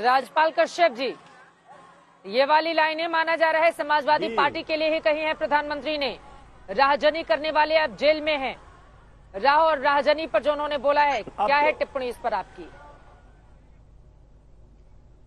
राजपाल कश्यप जी ये वाली लाइनें माना जा रहा है समाजवादी पार्टी के लिए ही कही है प्रधानमंत्री ने राहजनी करने वाले अब जेल में हैं राह और राहजनी पर जो उन्होंने बोला है क्या है तो- टिप्पणी इस पर आपकी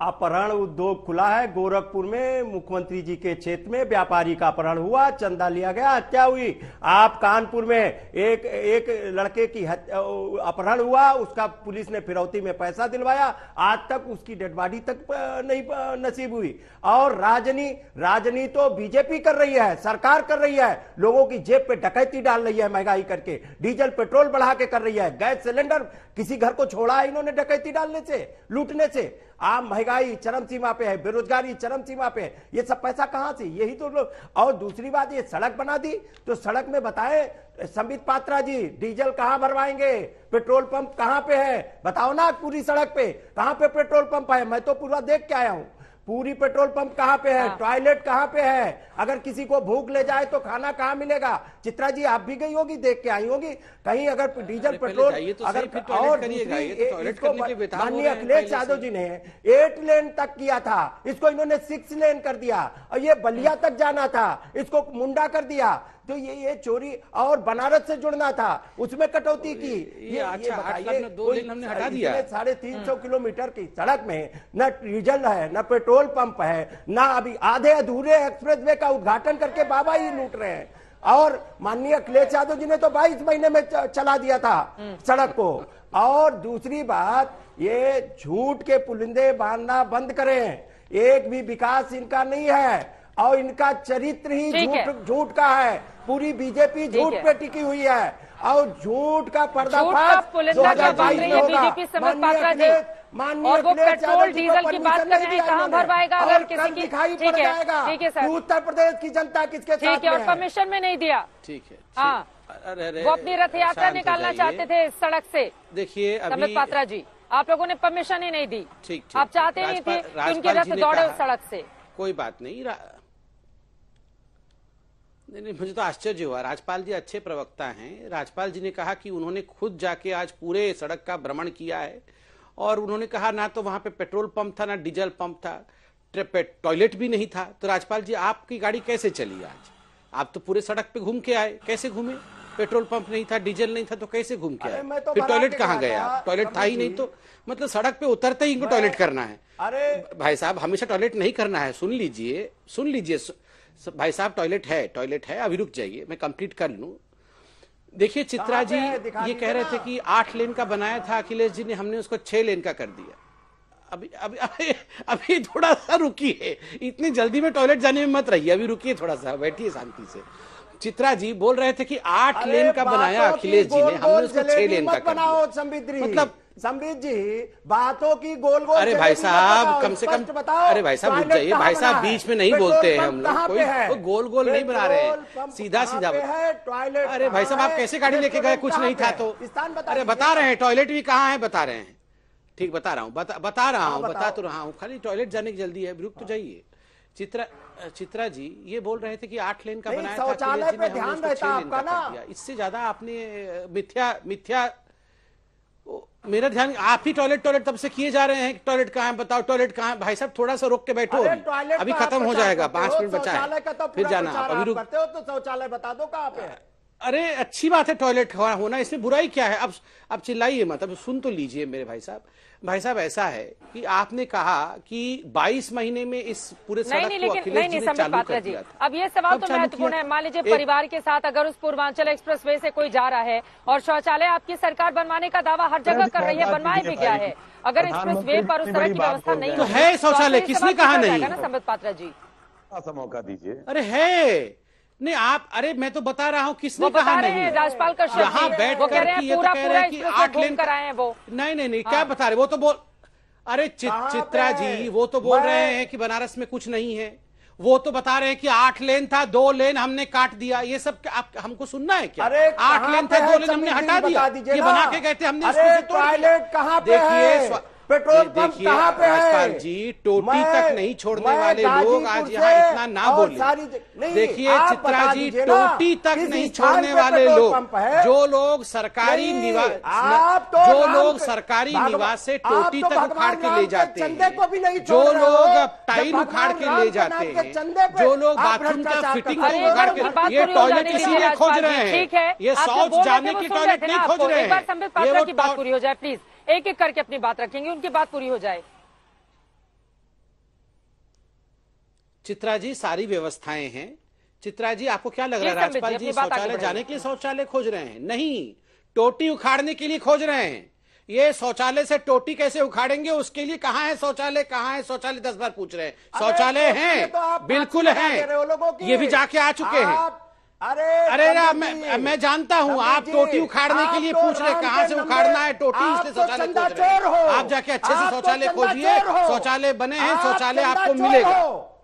अपहरण उद्योग खुला है गोरखपुर में मुख्यमंत्री जी के क्षेत्र में व्यापारी का अपहरण हुआ चंदा लिया गया हत्या हुई आप कानपुर में एक एक लड़के की अपहरण हुआ उसका पुलिस ने फिरौती में पैसा दिलवाया आज तक उसकी डेडबॉडी तक नहीं नसीब हुई और राजनी राजनी तो बीजेपी कर रही है सरकार कर रही है लोगों की जेब पे डकैती डाल रही है महंगाई करके डीजल पेट्रोल बढ़ा के कर रही है गैस सिलेंडर किसी घर को छोड़ा इन्होंने डकैती डालने से लूटने से आम महंगाई चरम सीमा पे है बेरोजगारी चरम सीमा पे है ये सब पैसा कहाँ से यही तो लोग और दूसरी बात ये सड़क बना दी तो सड़क में बताएं संबित पात्रा जी डीजल कहाँ भरवाएंगे पेट्रोल पंप कहाँ पे है बताओ ना पूरी सड़क पे कहाँ पे पेट्रोल पंप है मैं तो पूरा देख के आया हूँ पूरी पेट्रोल पंप कहाँ पे है हाँ। टॉयलेट कहाँ पे है अगर किसी को भूख ले जाए तो खाना कहाँ मिलेगा चित्रा जी आप भी गई होगी देख के आई होगी कहीं अगर डीजल पेट्रोल तो अगर और तो माननीय अखिलेश यादव जी ने एट लेन तक किया था इसको इन्होंने सिक्स लेन कर दिया और ये बलिया हाँ। तक जाना था इसको मुंडा कर दिया तो ये ये चोरी और बनारस से जुड़ना था उसमें कटौती की ये, ये, अच्छा, ये बताइए साढ़े तीन सौ हम्म। किलोमीटर की सड़क में न डीजल है न पेट्रोल पंप है न अभी आधे अधूरे एक्सप्रेसवे का उद्घाटन करके बाबा ही लूट रहे हैं और माननीय अखिलेश यादव जी ने तो 22 महीने में चला दिया था हम्म। सड़क को और दूसरी बात ये झूठ के पुलिंदे बांधना बंद करें एक भी विकास इनका नहीं है और इनका चरित्र ही झूठ झूठ का है पूरी बीजेपी झूठ पे टिकी हुई है और झूठ का पर्दाफाश दो माननीय और वो पेट्रोल डीजल की बात कर रहे कहाँ भरवाएगा अगर किसी की ठीक है ठीक है सर उत्तर प्रदेश की जनता किसके ठीक है और परमिशन में नहीं दिया ठीक है हाँ वो अपनी रथ यात्रा निकालना चाहते थे सड़क से देखिए समित पात्रा जी आप लोगों ने परमिशन ही नहीं दी ठीक आप चाहते नहीं थे उनकी रथ दौड़े सड़क से कोई बात नहीं नहीं नहीं मुझे तो आश्चर्य हुआ राजपाल जी अच्छे प्रवक्ता हैं राजपाल जी ने कहा कि उन्होंने खुद जाके आज पूरे सड़क का भ्रमण किया है और उन्होंने कहा ना तो वहां पे पेट्रोल पंप था ना डीजल पंप था टॉयलेट भी नहीं था तो राजपाल जी आपकी गाड़ी कैसे चली आज आप तो पूरे सड़क पे घूम के आए कैसे घूमे पेट्रोल पंप नहीं था डीजल नहीं था तो कैसे घूम के आए तो फिर टॉयलेट कहाँ गए टॉयलेट था ही नहीं तो मतलब सड़क पे उतरते ही इनको टॉयलेट करना है अरे भाई साहब हमेशा टॉयलेट नहीं करना है सुन लीजिए सुन लीजिए भाई साहब टॉयलेट है टॉयलेट है अभी रुक जाइए मैं कंप्लीट कर लू देखिए चित्रा जी ये कह रहे थे कि आठ लेन का बनाया था अखिलेश जी ने हमने उसको छह लेन का कर दिया अभी अभी अभी अभी थोड़ा सा रुकी है इतनी जल्दी में टॉयलेट जाने में मत रहिए अभी रुकिए थोड़ा सा बैठिए शांति से चित्रा जी बोल रहे थे कि आठ लेन का बनाया अखिलेश जी ने हमने उसको छह लेन का बनाओ मतलब संबित जी बातों की गोल गोल अरे भाई साहब कम से कम बताओ अरे भाई साहब जाइए भाई साहब बीच में नहीं बोलते हैं हम लोग कोई तो गोल गोल नहीं बना रहे हैं सीधा सीधा टॉयलेट अरे भाई साहब आप कैसे गाड़ी लेके गए कुछ नहीं था तो अरे बता रहे हैं टॉयलेट भी कहाँ है बता रहे हैं ठीक बता रहा हूँ बता रहा हाँ, हूँ बता तो रहा हूँ खाली टॉयलेट जाने की जल्दी है रुक तो हाँ। जाइए चित्रा चित्रा जी ये बोल रहे थे कि आठ लेन का बनाया था तो ध्यान रहता आपका ना इससे ज्यादा आपने मिथ्या मिथ्या मेरा ध्यान आप ही टॉयलेट टॉयलेट तब से किए जा रहे हैं टॉयलेट कहाँ है बताओ टॉयलेट कहाँ है भाई साहब थोड़ा सा रोक के बैठो अभी खत्म हो जाएगा पांच मिनट बचा है तो फिर जाना अभी रुकते हो तो शौचालय बता दो कहाँ पे अरे अच्छी बात है टॉयलेट होना इसमें बुराई क्या है अब अब चिल्लाइए मत अब सुन तो लीजिए मेरे भाई साहब भाई साहब ऐसा है कि आपने कहा कि 22 महीने में इस पूरे सड़क नहीं, को नहीं, नहीं, चालू कर दिया था। अब ये सवाल तो महत्वपूर्ण है मान लीजिए परिवार के साथ अगर उस पूर्वांचल एक्सप्रेस वे से कोई जा रहा है और शौचालय आपकी सरकार बनवाने का दावा हर जगह कर रही है बनवाए भी गया है अगर एक्सप्रेस वे पर उस तरह की व्यवस्था नहीं तो है तो शौचालय किसने कहा नहीं ना संबित पात्रा जी ऐसा मौका दीजिए अरे है नहीं आप अरे मैं तो बता रहा हूँ किसने कहा नहीं राजपाल यहाँ बैठ कर तो आठ लेन कराए वो नहीं नहीं नहीं क्या हाँ। बता रहे वो तो बोल अरे हाँ, चित्रा जी वो तो बोल रहे हैं कि बनारस में कुछ नहीं है वो तो बता रहे हैं कि आठ लेन था दो लेन हमने काट दिया ये सब आप हमको सुनना है क्या अरे आठ लेन था दो लेन हमने हटा दिया ये बना के कहते हमने देखिए पेट्रोल पंप कहाँ पे है जी टोटी तक नहीं छोड़ने वाले लोग आज यहाँ इतना ना बोले देखिए चित्रा जी टोटी तक नहीं छोड़ने वाले लोग जो लोग सरकारी निवास तो जो लोग सरकारी निवास से टोटी तो तक उखाड़ के ले जाते हैं जो लोग टाइल उखाड़ के ले जाते हैं जो लोग बाथरूम का फिटिंग उखाड़ के तो ये टॉयलेट इसीलिए खोज रहे हैं ये शौच जाने की टॉयलेट नहीं खोज रहे हैं प्लीज एक एक करके अपनी बात रखेंगे उनकी बात पूरी हो जाए चित्रा जी सारी व्यवस्थाएं हैं चित्रा जी आपको क्या लग रहा है राजपाल जी शौचालय जाने के लिए शौचालय खोज रहे हैं नहीं टोटी उखाड़ने के लिए खोज रहे हैं ये शौचालय से टोटी कैसे उखाड़ेंगे उसके लिए कहाँ है शौचालय कहाँ है शौचालय दस बार पूछ रहे हैं शौचालय है तो बिल्कुल है ये भी जाके आ चुके हैं अरे अरे ना मैं मैं जानता हूँ आप टोटी उखाड़ने के लिए तो पूछ रहे कहाँ से उखाड़ना है टोटी इसलिए तो शौचालय आप जाके अच्छे से तो शौचालय खोजिए शौचालय बने हैं शौचालय आपको मिलेगा